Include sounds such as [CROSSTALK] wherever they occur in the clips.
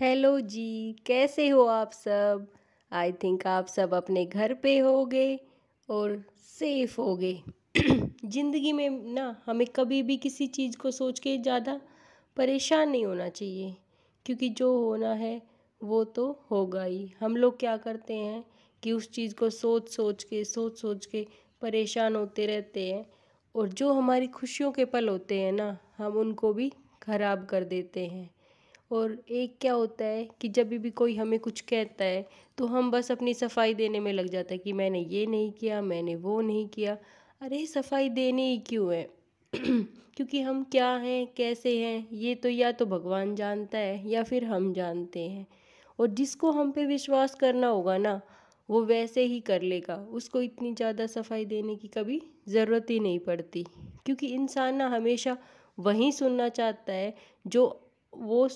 hello जी कैसे हो आप सब आई थिंक आप सब अपने घर पे होगे और सेफ होगे [CLEARS THROAT] ज़िंदगी में ना हमें कभी भी किसी चीज़ को सोच के ज़्यादा परेशान नहीं होना चाहिए क्योंकि जो होना है वो तो होगा ही हम लोग क्या करते हैं कि उस चीज़ को सोच सोच के सोच सोच के परेशान होते रहते हैं और जो हमारी खुशियों के पल होते हैं ना हम उनको भी ख़राब कर देते हैं और एक क्या होता है कि जब भी कोई हमें कुछ कहता है तो हम बस अपनी सफाई देने में लग जाता है कि मैंने ये नहीं किया मैंने वो नहीं किया अरे सफाई देने ही क्यों है [CLEARS THROAT] क्योंकि हम क्या हैं कैसे हैं ये तो या तो भगवान जानता है या फिर हम जानते हैं और जिसको हम पे विश्वास करना होगा ना वो वैसे ही कर लेगा उसको इतनी ज़्यादा सफाई देने की कभी ज़रूरत ही नहीं पड़ती क्योंकि इंसान ना हमेशा वही सुनना चाहता है जो वो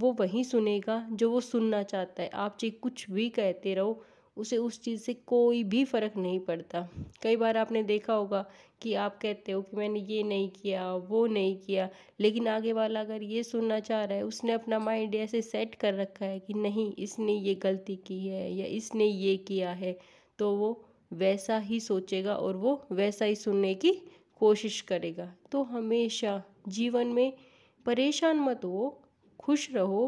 वो वही सुनेगा जो वो सुनना चाहता है आप चाहे कुछ भी कहते रहो उसे उस चीज़ से कोई भी फ़र्क नहीं पड़ता कई बार आपने देखा होगा कि आप कहते हो कि मैंने ये नहीं किया वो नहीं किया लेकिन आगे वाला अगर ये सुनना चाह रहा है उसने अपना माइंड ऐसे सेट कर रखा है कि नहीं इसने ये गलती की है या इसने ये किया है तो वो वैसा ही सोचेगा और वो वैसा ही सुनने की कोशिश करेगा तो हमेशा जीवन में परेशान मत हो खुश रहो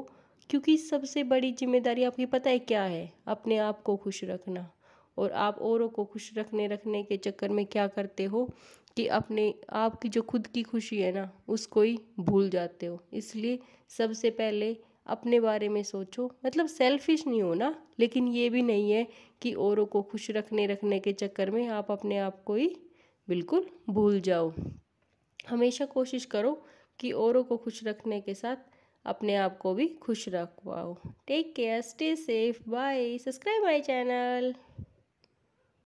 क्योंकि सबसे बड़ी जिम्मेदारी आपकी पता है क्या है अपने आप को खुश रखना और आप औरों को खुश रखने रखने के चक्कर में क्या करते हो कि अपने आपकी जो खुद की खुशी है ना उसको ही भूल जाते हो इसलिए सबसे पहले अपने बारे में सोचो मतलब सेल्फिश नहीं हो ना लेकिन ये भी नहीं है कि औरों को खुश रखने रखने के चक्कर में आप अपने आप को ही बिल्कुल भूल जाओ हमेशा कोशिश करो कि औरों को खुश रखने के साथ अपने आप को भी खुश रखवाओ take care stay safe bye subscribe my channel